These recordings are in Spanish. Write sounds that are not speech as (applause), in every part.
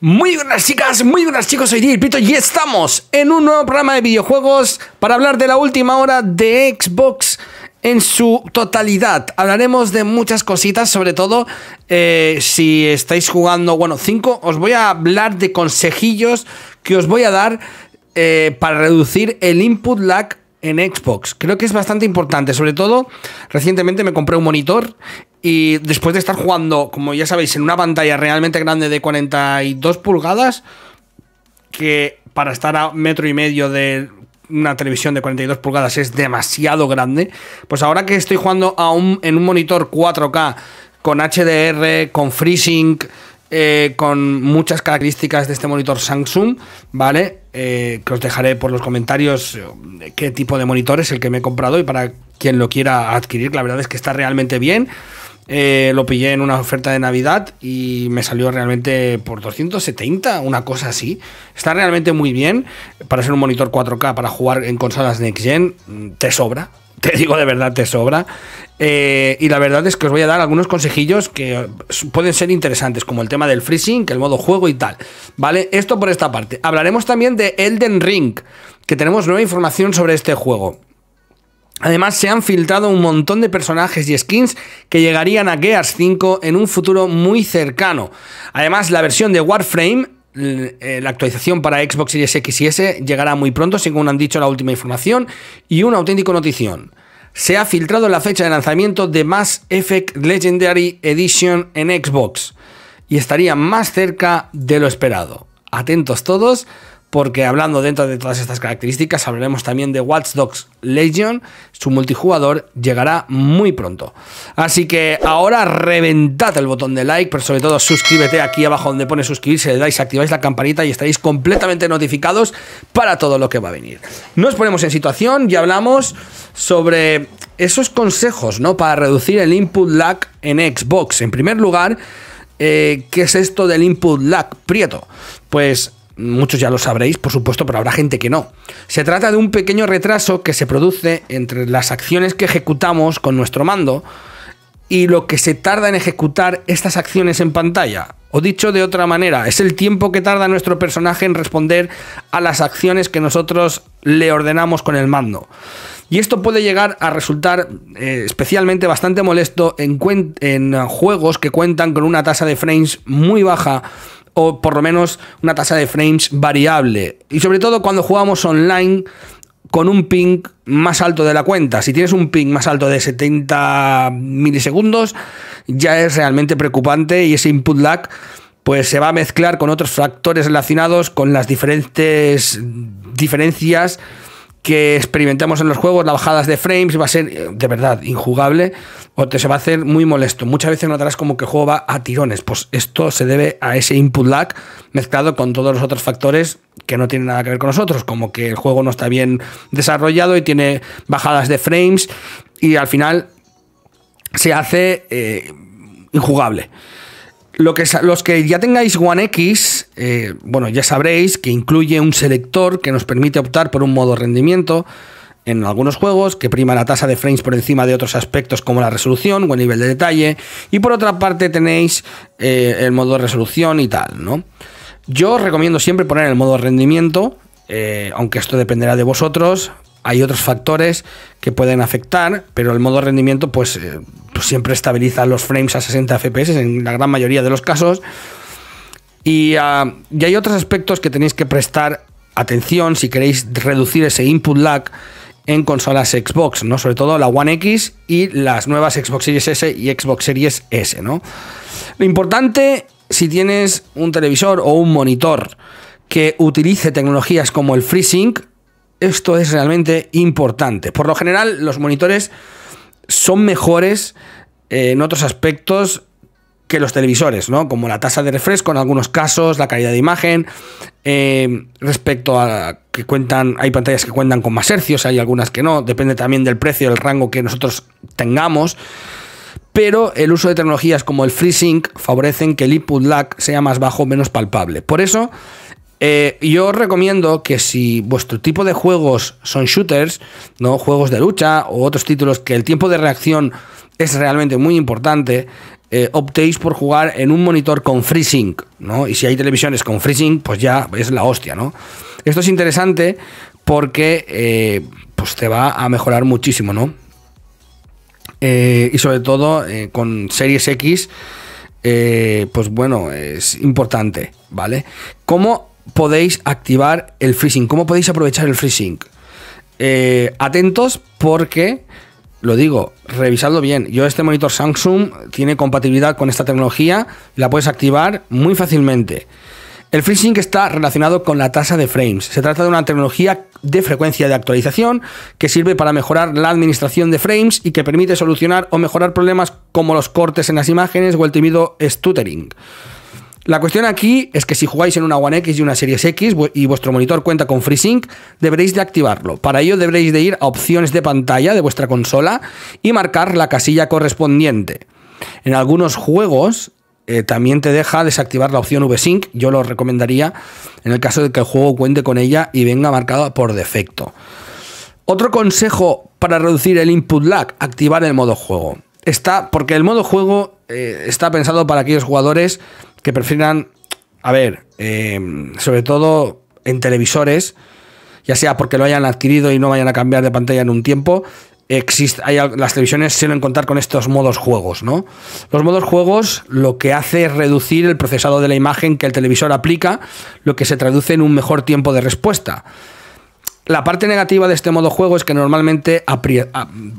Muy buenas chicas, muy buenas chicos, soy DJ Pito y estamos en un nuevo programa de videojuegos para hablar de la última hora de Xbox en su totalidad. Hablaremos de muchas cositas, sobre todo eh, si estáis jugando, bueno, 5, os voy a hablar de consejillos que os voy a dar eh, para reducir el input lag en Xbox. Creo que es bastante importante, sobre todo recientemente me compré un monitor y después de estar jugando, como ya sabéis, en una pantalla realmente grande de 42 pulgadas, que para estar a metro y medio de una televisión de 42 pulgadas es demasiado grande, pues ahora que estoy jugando a en un monitor 4K con HDR, con FreeSync, eh, con muchas características de este monitor Samsung, ¿vale? Eh, que os dejaré por los comentarios eh, qué tipo de monitor es el que me he comprado y para quien lo quiera adquirir, la verdad es que está realmente bien. Eh, lo pillé en una oferta de Navidad y me salió realmente por 270, una cosa así. Está realmente muy bien para ser un monitor 4K, para jugar en consolas Next Gen, mm, te sobra. (laughs) Te digo de verdad, te sobra. Eh, y la verdad es que os voy a dar algunos consejillos que eh, pueden ser interesantes, como el tema del freezing, el modo juego y tal. ¿Vale? Esto por esta parte. Hablaremos también de Elden Ring, que tenemos nueva información sobre este juego. Además, se han filtrado un montón de personajes y skins que llegarían a Gears 5 en un futuro muy cercano. Además, la versión de Warframe eh, la actualización para Xbox Series X y S llegará muy pronto, según han dicho la última información, y una auténtico notición. Se ha filtrado la fecha de lanzamiento de Mass Effect Legendary Edition en Xbox y estaría más cerca de lo esperado. Atentos todos, porque hablando dentro de todas estas características, hablaremos también de Watch Dogs Legion. Su multijugador llegará muy pronto. Así que ahora reventad el botón de like, pero sobre todo suscríbete aquí abajo donde pone suscribirse, le dais, activáis la campanita y estaréis completamente notificados para todo lo que va a venir. Nos ponemos en situación y hablamos sobre esos consejos ¿no? para reducir el input lag en Xbox. En primer lugar, eh, ¿qué es esto del input lag? Prieto. Pues Muchos ya lo sabréis, por supuesto, pero habrá gente que no. Se trata de un pequeño retraso que se produce entre las acciones que ejecutamos con nuestro mando y lo que se tarda en ejecutar estas acciones en pantalla. O dicho de otra manera, es el tiempo que tarda nuestro personaje en responder a las acciones que nosotros le ordenamos con el mando. Y esto puede llegar a resultar eh, especialmente bastante molesto en juegos que cuentan con una tasa de frames muy baja o por lo menos una tasa de frames variable. Y sobre todo cuando jugamos online con un ping más alto de la cuenta. Si tienes un ping más alto de 70 milisegundos, ya es realmente preocupante y ese input lag pues se va a mezclar con otros factores relacionados con las diferentes diferencias que experimentamos en los juegos, las bajadas de frames, va a ser eh, de verdad injugable o te se va a hacer muy molesto. Muchas veces notarás como que el juego va a tirones. Pues esto se debe a ese input lag mezclado con todos los otros factores que no tienen nada que ver con nosotros, como que el juego no está bien desarrollado y tiene bajadas de frames y al final se hace eh, injugable. Lo que, los que ya tengáis One X, eh, bueno, ya sabréis que incluye un selector que nos permite optar por un modo rendimiento en algunos juegos, que prima la tasa de frames por encima de otros aspectos como la resolución o el nivel de detalle, y por otra parte tenéis eh, el modo resolución y tal, ¿no? Yo os recomiendo siempre poner el modo rendimiento, eh, aunque esto dependerá de vosotros, hay otros factores que pueden afectar, pero el modo rendimiento pues, eh, pues, siempre estabiliza los frames a 60 FPS en la gran mayoría de los casos. Ah, y, hay otros aspectos que tenéis que prestar atención si queréis reducir ese input lag en consolas Xbox, ¿no? Sobre todo la One X y las nuevas Xbox Series S y Xbox Series S, Lo importante si tienes un televisor o un monitor que utilice tecnologías como el FreeSync, esto es realmente importante. Por lo general, los monitores son mejores eh, en otros aspectos que los televisores, ¿no? Como la tasa de refresco en algunos casos, la calidad de imagen, eh, respecto a que cuentan, hay pantallas que cuentan con más hercios, hay algunas que no, depende también del precio, del rango que nosotros tengamos, pero el uso de tecnologías como el FreeSync favorecen que el input lag sea más bajo, menos palpable. Por eso, yo eh, yo recomiendo que si vuestro tipo de juegos son shooters, no juegos de lucha o otros títulos que el tiempo de reacción es realmente muy importante, eh, optéis por jugar en un monitor con FreeSync, ¿no? Y si hay televisiones con FreeSync, pues ya es la hostia, ¿no? Esto es interesante porque eh, pues te va a mejorar muchísimo, ¿no? y sobre todo con Series X, pues bueno, es importante, ¿vale? ¿Cómo...? podéis activar el FreeSync, cómo podéis aprovechar el FreeSync. Eh, atentos porque, lo digo, revisadlo bien. Yo este monitor Samsung tiene compatibilidad con esta tecnología, la puedes activar muy fácilmente. El FreeSync está relacionado con la tasa de frames. Se trata de una tecnología de frecuencia de actualización que sirve para mejorar la administración de frames y que permite solucionar o mejorar problemas como los cortes en las imágenes o el temido stuttering. La cuestión aquí es que si jugáis en una One X y una Series X y vuestro monitor cuenta con FreeSync, deberéis de activarlo. Para ello deberéis de ir a opciones de pantalla de vuestra consola y marcar la casilla correspondiente. En algunos juegos eh, también te deja desactivar la opción VSync, yo lo recomendaría en el caso de que el juego cuente con ella y venga marcada por defecto. Otro consejo para reducir el input lag, activar el modo juego. Está, porque el modo juego eh, está pensado para aquellos jugadores que prefieran, a ver, em, sobre todo en televisores, ya sea porque lo hayan adquirido y no vayan a cambiar de pantalla en un tiempo, existe, las televisiones suelen contar con estos modos juegos, ¿no? Los modos juegos lo que hace es reducir el procesado de la imagen que el televisor aplica, lo que se traduce en un mejor tiempo de respuesta. La parte negativa de este modo juego es que normalmente,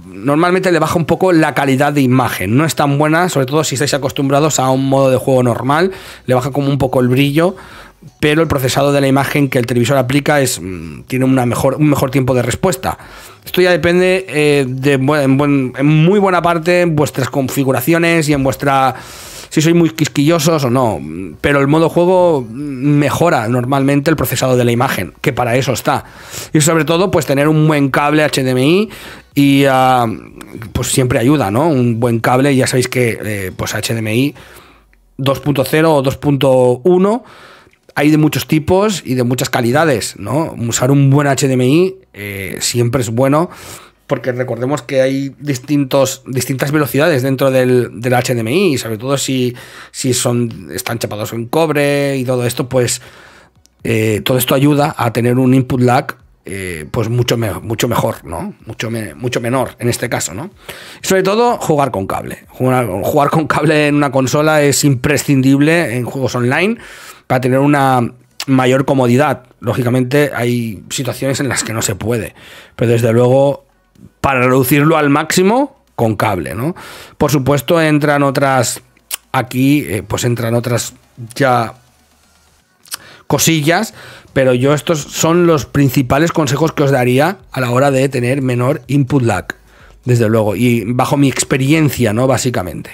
normalmente le baja un poco la calidad de imagen. No es tan buena, sobre todo si estáis acostumbrados a un modo de juego normal. Le baja como un poco el brillo, pero el procesado de la imagen que el televisor aplica es, mm, tiene mejor, un mejor tiempo de respuesta. Esto ya depende eh, de en, en muy buena parte en vuestras configuraciones y en vuestra si sois muy quisquillosos o no, pero el modo juego mejora normalmente el procesado de la imagen, que para eso está. Y sobre todo, pues tener un buen cable HDMI y ah, pues siempre ayuda, ¿no? Un buen cable, ya sabéis que eh, pues HDMI 2.0 o 2.1 hay de muchos tipos y de muchas calidades, ¿no? Usar un buen HDMI eh, siempre es bueno porque recordemos que hay distintos, distintas velocidades dentro del, HDMI, y sobre todo si, si son, están chapados en cobre y todo esto, pues eh, todo esto ayuda a tener un input lag eh, pues mucho, mucho mejor, ¿no? Mucho, mucho menor en este caso, ¿no? Sobre todo jugar con cable. jugar con cable en una consola es imprescindible en juegos online para tener una mayor comodidad. Lógicamente hay situaciones en las que no se puede, pero desde luego para reducirlo al máximo con cable, ¿no? Por supuesto entran otras, aquí eh, pues entran otras ya cosillas, pero yo estos son los principales consejos que os daría a la hora de tener menor input lag, desde luego, y bajo mi experiencia, ¿no? Básicamente.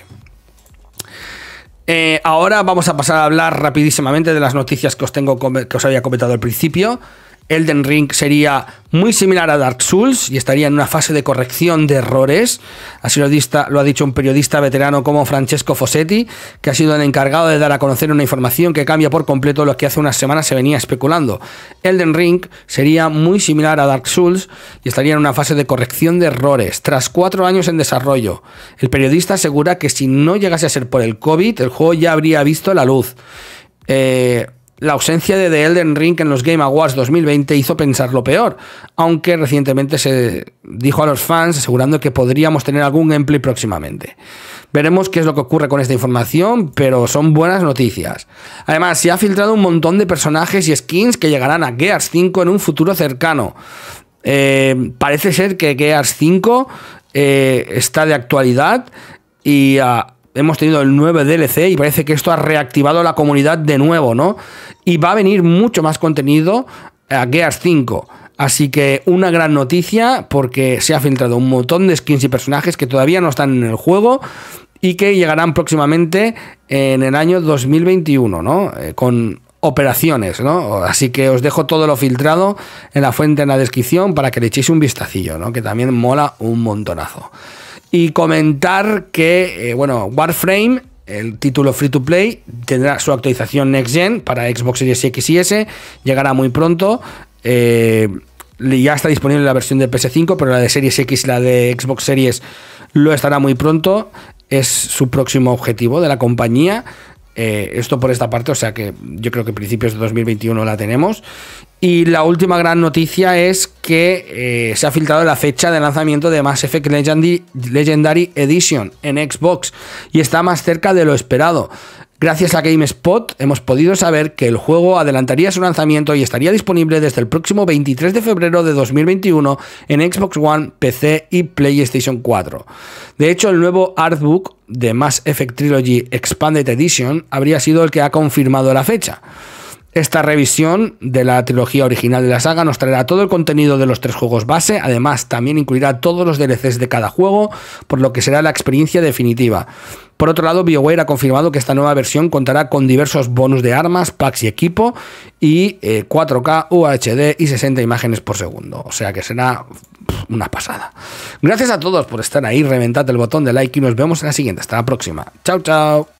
Eh, ahora vamos a pasar a hablar rapidísimamente de las noticias que os, tengo, que os había comentado al principio. Elden Ring sería muy similar a Dark Souls y estaría en una fase de corrección de errores. Así lo, ha dicho un periodista veterano como Francesco Fossetti, que ha sido el encargado de dar a conocer una información que cambia por completo lo que hace unas semanas se venía especulando. Elden Ring sería muy similar a Dark Souls y estaría en una fase de corrección de errores tras cuatro años en desarrollo. El periodista asegura que si no llegase a ser por el COVID, el juego ya habría visto la luz. Eh, la ausencia de The Elden Ring en los Game Awards 2020 hizo pensar lo peor, aunque recientemente se dijo a los fans asegurando que podríamos tener algún gameplay próximamente. Veremos qué es lo que ocurre con esta información, pero son buenas noticias. Además, se ha filtrado un montón de personajes y skins que llegarán a Gears 5 en un futuro cercano. Eh, parece ser que Gears 5 eh, está de actualidad y a, hemos tenido el 9 DLC y parece que esto ha reactivado la comunidad de nuevo, ¿no? Y va a venir mucho más contenido a Gears 5. Así que una gran noticia porque se ha filtrado un montón de skins y personajes que todavía no están en el juego y que llegarán próximamente en el año 2021, ¿no? Eh, con operaciones, ¿no? Así que os dejo todo lo filtrado en la fuente en la descripción para que le echéis un vistacillo, ¿no? Que también mola un montonazo. Y comentar que, eh, bueno, Warframe, el título free to play, tendrá su actualización Next Gen para Xbox Series X y S, llegará muy pronto. Eh, ya está disponible la versión de PS5, pero la de Series X y la de Xbox Series lo estará muy pronto. Es su próximo objetivo de la compañía. Eh, esto por esta parte, o sea que yo creo que principios de 2021 la tenemos. Y la última gran noticia es que eh, se ha filtrado la fecha de lanzamiento de Mass Effect Legendary Edition en Xbox y está más cerca de lo esperado. Gracias a GameSpot hemos podido saber que el juego adelantaría su lanzamiento y estaría disponible desde el próximo 23 de febrero de 2021 en Xbox One, PC y PlayStation 4. De hecho, el nuevo artbook de Mass Effect Trilogy Expanded Edition habría sido el que ha confirmado la fecha. Esta revisión de la trilogía original de la saga nos traerá todo el contenido de los tres juegos base, además también incluirá todos los DLCs de cada juego, por lo que será la experiencia definitiva. Por otro lado, BioWare ha confirmado que esta nueva versión contará con diversos bonus de armas, packs y equipo, y 4K, eh, UHD y 60 imágenes por segundo. O sea que será una pasada. Gracias a todos por estar ahí, reventad el botón de like y nos vemos en la siguiente. Hasta la próxima. Chao, chao.